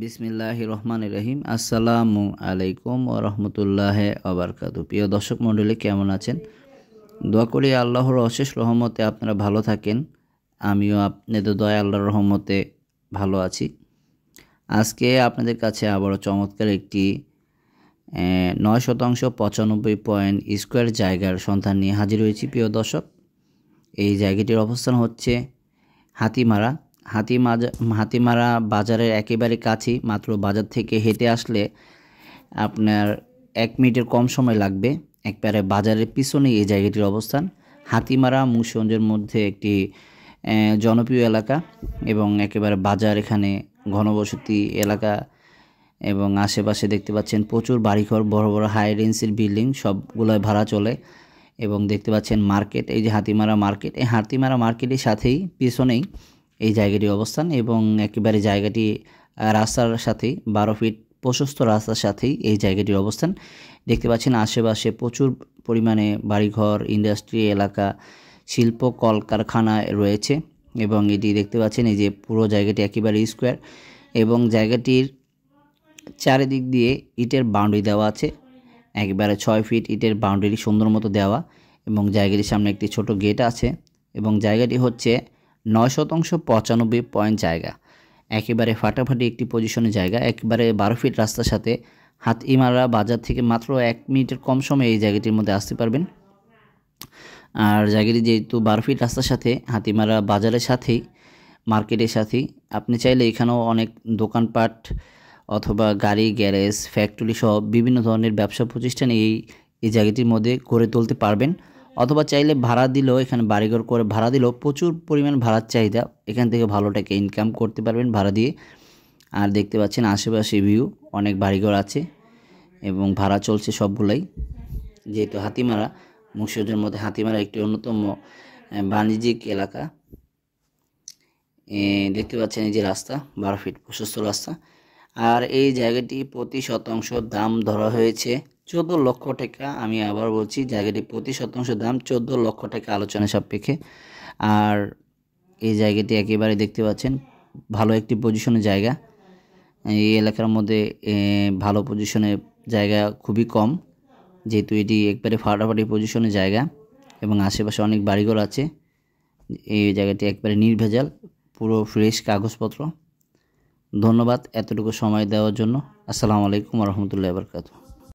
বিসমিল্লাহ রহমান রহিম আসসালামু আলাইকুম ও রহমতুল্লাহ আবরকাত প্রিয় দর্শক মণ্ডলী কেমন আছেন দোয়া করি আল্লাহর অশেষ রহমতে আপনারা ভালো থাকেন আমিও আপনাদের দয়া আল্লাহর রহমতে ভালো আছি আজকে আপনাদের কাছে আবারও চমৎকার একটি নয় শতাংশ পঁচানব্বই পয়েন্ট স্কোয়ার জায়গার সন্ধান নিয়ে হাজির হয়েছি প্রিয় দর্শক এই জায়গাটির অবস্থান হচ্ছে হাতিমারা হাতিমাজা হাতিমারা বাজারের একেবারে কাছেই মাত্র বাজার থেকে হেঁটে আসলে আপনার এক মিনিটের কম সময় লাগবে একবারে বাজারের পিছনেই এই জায়গাটির অবস্থান হাতিমারা মুসঞ্জের মধ্যে একটি জনপ্রিয় এলাকা এবং একেবারে বাজার এখানে ঘনবসতি এলাকা এবং আশেপাশে দেখতে পাচ্ছেন প্রচুর বাড়িঘর বড় বড় হাই রেঞ্জের বিল্ডিং সবগুলোয় ভাড়া চলে এবং দেখতে পাচ্ছেন মার্কেট এই যে হাতিমারা মার্কেট এই হাতিমারা মার্কেটের সাথেই পিছনেই এই জায়গাটির অবস্থান এবং একেবারে জায়গাটি রাস্তার সাথেই বারো ফিট প্রশস্ত রাস্তার সাথেই এই জায়গাটির অবস্থান দেখতে পাচ্ছেন আশেপাশে প্রচুর পরিমাণে বাড়িঘর ইন্ডাস্ট্রি এলাকা শিল্প কলকারখানা রয়েছে এবং এটি দেখতে পাচ্ছেন এই যে পুরো জায়গাটি একেবারে স্কোয়ার এবং জায়গাটির চারিদিক দিয়ে ইটের বাউন্ডারি দেওয়া আছে একবারে ছয় ফিট ইটের বাউন্ডারি সুন্দর মতো দেওয়া এবং জায়গাটির সামনে একটি ছোট গেট আছে এবং জায়গাটি হচ্ছে নয় শতাংশ পঁচানব্বই পয়েন্ট জায়গা একেবারে ফাটাফাটি একটি পজিশনে জায়গা একেবারে বারো ফিট রাস্তার সাথে হাত ইমারা বাজার থেকে মাত্র এক মিনিটের কম সময়ে এই জায়গাটির মধ্যে আসতে পারবেন আর জায়গাটি যেহেতু বারো ফিট রাস্তার সাথে হাতিমারা বাজারের সাথেই মার্কেটের সাথেই আপনি চাইলে এখানেও অনেক দোকানপাট অথবা গাড়ি গ্যারেজ ফ্যাক্টরি সহ বিভিন্ন ধরনের ব্যবসা প্রতিষ্ঠান এই এই জায়গাটির মধ্যে গড়ে তুলতে পারবেন অথবা চাইলে ভাড়া দিলেও এখানে বাড়িঘর করে ভাড়া দিলেও প্রচুর পরিমাণ ভাড়ার চাহিদা এখান থেকে ভালো টাকা ইনকাম করতে পারবেন ভাড়া দিয়ে আর দেখতে পাচ্ছেন আশেপাশে ভিউ অনেক বাড়িঘর আছে এবং ভাড়া চলছে সবগুলাই যেহেতু হাতিমারা মুর্শিদের মধ্যে হাতিমারা একটি অন্যতম বাণিজ্যিক এলাকা দেখতে পাচ্ছেন এই যে রাস্তা বারো ফিট প্রশস্ত রাস্তা আর এই জায়গাটি প্রতি শতাংশ দাম ধরা হয়েছে চোদ্দ লক্ষ টাকা আমি আবার বলছি জায়গাটি প্রতি শতাংশ দাম চোদ্দ লক্ষ টাকা আলোচনা সাপেক্ষে আর এই জায়গাটি একেবারে দেখতে পাচ্ছেন ভালো একটি পজিশনের জায়গা এই এলাকার মধ্যে ভালো পজিশনে জায়গা খুবই কম যেহেতু এটি একবারে ফাটাফাটি পজিশনের জায়গা এবং আশেপাশে অনেক বাড়িঘর আছে এই জায়গাটি একবারে নির্ভেজাল পুরো ফ্রেশ কাগজপত্র ধন্যবাদ এতটুকু সময় দেওয়ার জন্য আসসালামু আলাইকুম রহমতুল্লাহ বরকাতু